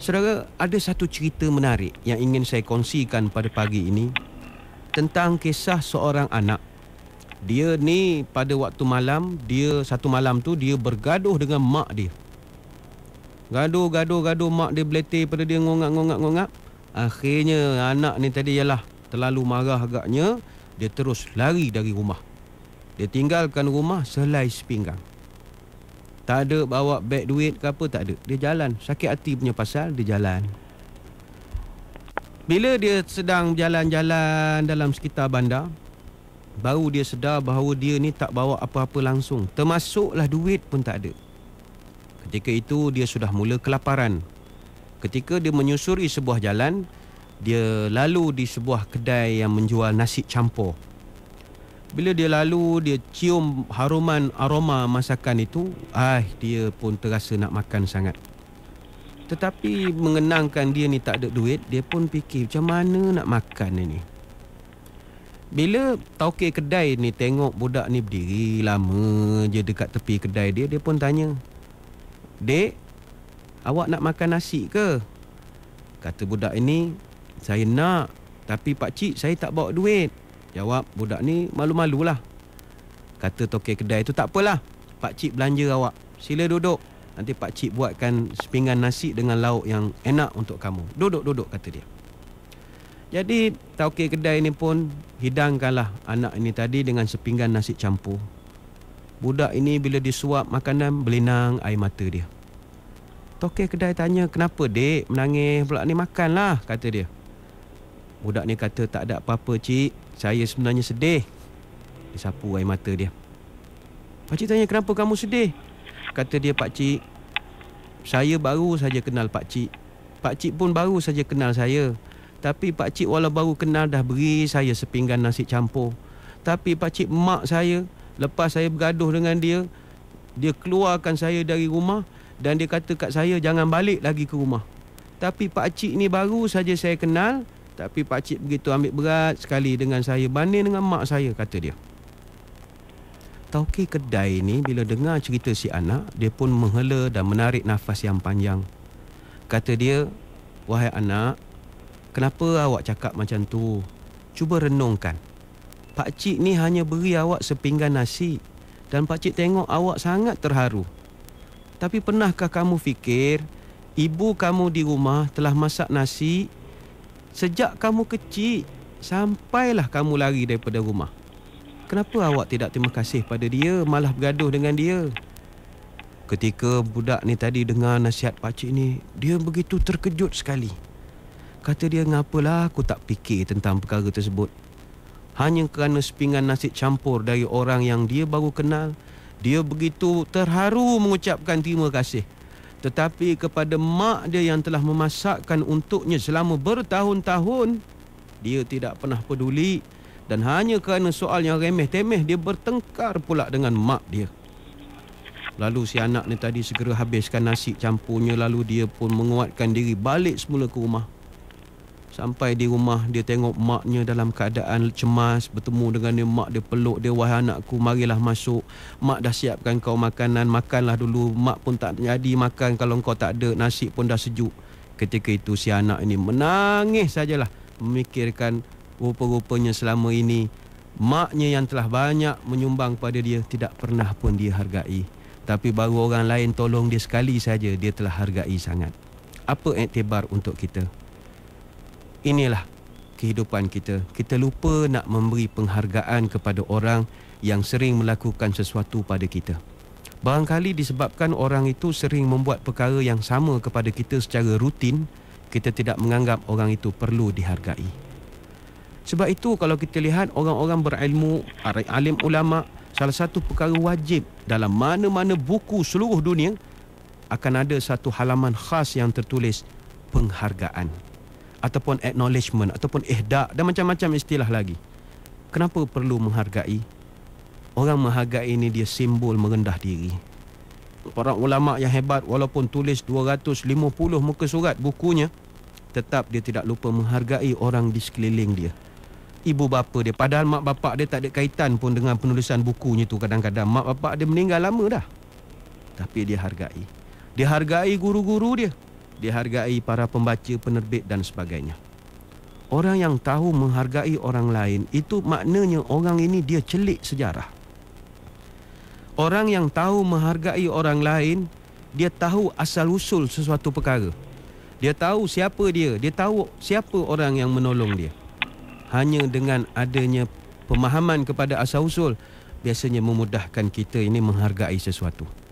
Saudara, ada satu cerita menarik yang ingin saya kongsikan pada pagi ini tentang kisah seorang anak. Dia ni pada waktu malam, dia satu malam tu dia bergaduh dengan mak dia. Gaduh, gaduh, gaduh mak dia beletih pada dia ngongak, ngongak, ngongak. Akhirnya anak ni tadi ialah terlalu marah agaknya, dia terus lari dari rumah. Dia tinggalkan rumah selai sepinggang. Tak ada bawa beg duit ke apa tak ada. Dia jalan. Sakit hati punya pasal dia jalan. Bila dia sedang jalan-jalan dalam sekitar bandar, baru dia sedar bahawa dia ni tak bawa apa-apa langsung. Termasuklah duit pun tak ada. Ketika itu dia sudah mula kelaparan. Ketika dia menyusuri sebuah jalan, dia lalu di sebuah kedai yang menjual nasi campur bila dia lalu dia cium haruman aroma masakan itu ai ah, dia pun terasa nak makan sangat tetapi mengenangkan dia ni tak ada duit dia pun fikir macam mana nak makan ni bila tauke kedai ni tengok budak ni berdiri lama je dekat tepi kedai dia dia pun tanya dek awak nak makan nasi ke kata budak ini saya nak tapi pak cik saya tak bawa duit Jawab budak ni malu-malu lah. Kata tokek kedai tu tak apalah. Pak cik belanja awak. Sila duduk. Nanti pak cik buatkan sepinggan nasi dengan lauk yang enak untuk kamu. Duduk-duduk kata dia. Jadi tokek kedai ni pun hidangkanlah anak ini tadi dengan sepinggan nasi campur. Budak ini bila disuap makanan berlinang air mata dia. Tokek kedai tanya kenapa dek menangis pula ni makanlah kata dia. Budak ni kata tak ada apa-apa cik saya sebenarnya sedih. Dia sapu air mata dia. Pak cik tanya kenapa kamu sedih? Kata dia pak cik. Saya baru saja kenal pak cik. Pak cik pun baru saja kenal saya. Tapi pak cik walau baru kenal dah beri saya sepinggan nasi campur. Tapi pak cik mak saya lepas saya bergaduh dengan dia, dia keluarkan saya dari rumah dan dia kata kat saya jangan balik lagi ke rumah. Tapi pak cik ni baru saja saya kenal, tapi Pak Cik begitu ambil berat sekali dengan saya Banding dengan mak saya kata dia Tauke kedai ni bila dengar cerita si anak Dia pun menghela dan menarik nafas yang panjang Kata dia Wahai anak Kenapa awak cakap macam tu Cuba renungkan Pak Cik ni hanya beri awak sepinggan nasi Dan Pak Cik tengok awak sangat terharu Tapi pernahkah kamu fikir Ibu kamu di rumah telah masak nasi Sejak kamu kecil Sampailah kamu lari daripada rumah Kenapa awak tidak terima kasih pada dia Malah bergaduh dengan dia Ketika budak ni tadi dengar nasihat pakcik ni Dia begitu terkejut sekali Kata dia, ngapalah aku tak fikir tentang perkara tersebut Hanya kerana sepinggan nasi campur dari orang yang dia baru kenal Dia begitu terharu mengucapkan terima kasih tetapi kepada mak dia yang telah memasakkan untuknya selama bertahun-tahun dia tidak pernah peduli dan hanya kerana soal yang remeh temeh dia bertengkar pula dengan mak dia lalu si anak ni tadi segera habiskan nasi campurnya lalu dia pun menguatkan diri balik semula ke rumah Sampai di rumah dia tengok maknya dalam keadaan cemas Bertemu dengan dia mak dia peluk dia Wahai anakku marilah masuk Mak dah siapkan kau makanan Makanlah dulu Mak pun tak jadi makan kalau kau tak ada Nasi pun dah sejuk Ketika itu si anak ini menangis sajalah Memikirkan rupa-rupanya selama ini Maknya yang telah banyak menyumbang pada dia Tidak pernah pun dia hargai Tapi baru orang lain tolong dia sekali saja Dia telah hargai sangat Apa iktibar untuk kita? Inilah kehidupan kita. Kita lupa nak memberi penghargaan kepada orang yang sering melakukan sesuatu pada kita. Barangkali disebabkan orang itu sering membuat perkara yang sama kepada kita secara rutin, kita tidak menganggap orang itu perlu dihargai. Sebab itu kalau kita lihat orang-orang berilmu, alim ulama, salah satu perkara wajib dalam mana-mana buku seluruh dunia akan ada satu halaman khas yang tertulis penghargaan ataupun acknowledgement ataupun ihda' dan macam-macam istilah lagi. Kenapa perlu menghargai? Orang menghargai ini dia simbol merendah diri. Para ulama' yang hebat walaupun tulis 250 muka surat bukunya, tetap dia tidak lupa menghargai orang di sekeliling dia. Ibu bapa dia, padahal mak bapak dia tak ada kaitan pun dengan penulisan bukunya tu kadang-kadang. Mak bapak dia meninggal lama dah. Tapi dia hargai. Dia hargai guru-guru dia dihargai para pembaca, penerbit dan sebagainya. Orang yang tahu menghargai orang lain itu maknanya orang ini dia celik sejarah. Orang yang tahu menghargai orang lain, dia tahu asal-usul sesuatu perkara. Dia tahu siapa dia, dia tahu siapa orang yang menolong dia. Hanya dengan adanya pemahaman kepada asal-usul, biasanya memudahkan kita ini menghargai sesuatu.